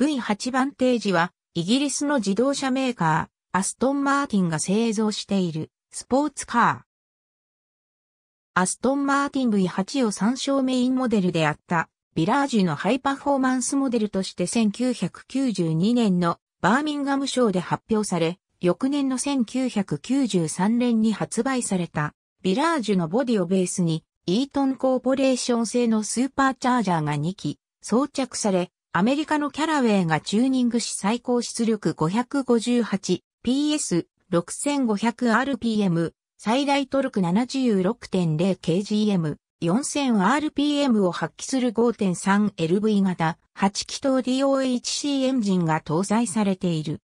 V8 バンテージは、イギリスの自動車メーカー、アストン・マーティンが製造している、スポーツカー。アストン・マーティン V8 を参照メインモデルであった、ヴィラージュのハイパフォーマンスモデルとして1992年のバーミンガム賞で発表され、翌年の1993年に発売された、ヴィラージュのボディをベースに、イートンコーポレーション製のスーパーチャージャーが2機、装着され、アメリカのキャラウェイがチューニングし最高出力 558PS6500rpm、最大トルク 76.0kgm、4000rpm を発揮する 5.3LV 型8気筒 DOHC エンジンが搭載されている。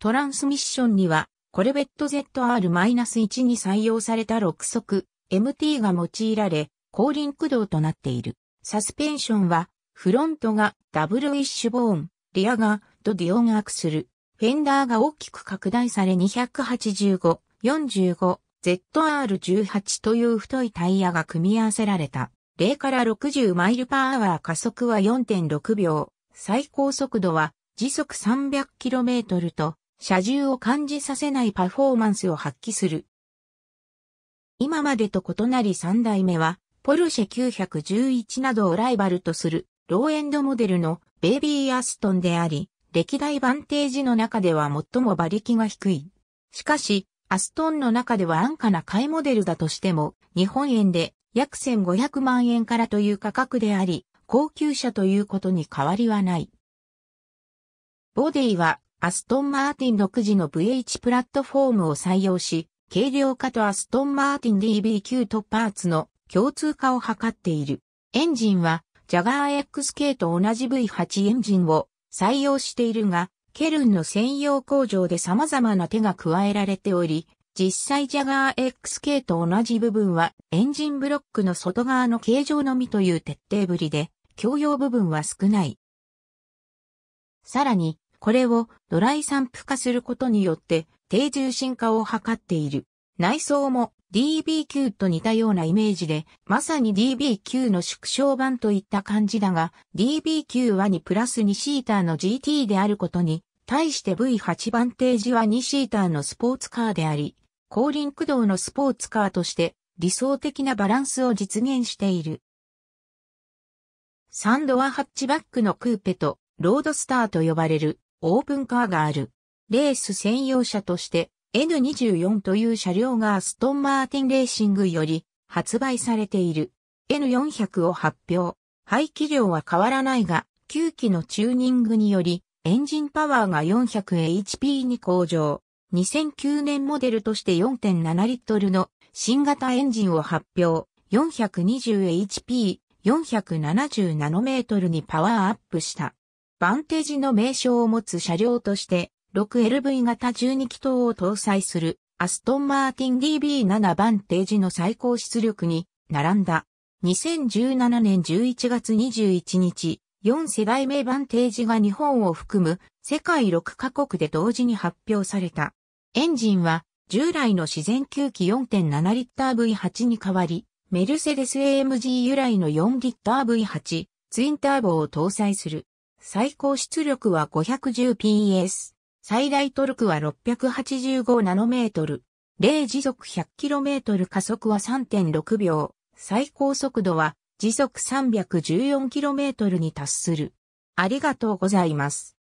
トランスミッションには、コルベット ZR-1 に採用された6速 MT が用いられ、後輪駆動となっている。サスペンションはフロントがダブルウィッシュボーン、リアがドディオンアクスル、フェンダーが大きく拡大され285、45、ZR18 という太いタイヤが組み合わせられた。0から60マイルパーアワー加速は4.6秒。最高速度は時速 300km と車重を感じさせないパフォーマンスを発揮する。今までと異なり3代目はポルシェ911などをライバルとするローエンドモデルのベイビーアストンであり、歴代バンテージの中では最も馬力が低い。しかし、アストンの中では安価な買いモデルだとしても、日本円で約1500万円からという価格であり、高級車ということに変わりはない。ボディは、アストンマーティン独自の VH プラットフォームを採用し、軽量化とアストンマーティン DB9 とパーツの共通化を図っている。エンジンはジャガー XK と同じ V8 エンジンを採用しているが、ケルンの専用工場で様々な手が加えられており、実際ジャガー XK と同じ部分はエンジンブロックの外側の形状のみという徹底ぶりで、共用部分は少ない。さらに、これをドライ散布化することによって低重心化を図っている。内装も DB q と似たようなイメージで、まさに DB q の縮小版といった感じだが、DB q は2プラス2シーターの GT であることに、対して V8 番テージは2シーターのスポーツカーであり、後輪駆動のスポーツカーとして理想的なバランスを実現している。サンドはハッチバックのクーペとロードスターと呼ばれるオープンカーがある。レース専用車として N24 という車両がアストンマーティンレーシングより発売されている。N400 を発表。排気量は変わらないが、9機のチューニングにより、エンジンパワーが 400HP に向上。2009年モデルとして4.7リットルの新型エンジンを発表。420HP、470ナノメートルにパワーアップした。バンテージの名称を持つ車両として、6LV 型12気筒を搭載するアストンマーティン DB7 バンテージの最高出力に並んだ。2017年11月21日、4世代目バンテージが日本を含む世界6カ国で同時に発表された。エンジンは従来の自然吸気4.7リッター V8 に代わり、メルセデス AMG 由来の4リッター V8 ツインターボを搭載する。最高出力は 510PS。最大トルクは685ナノメートル。0時速 100km 加速は3.6秒。最高速度は時速 314km に達する。ありがとうございます。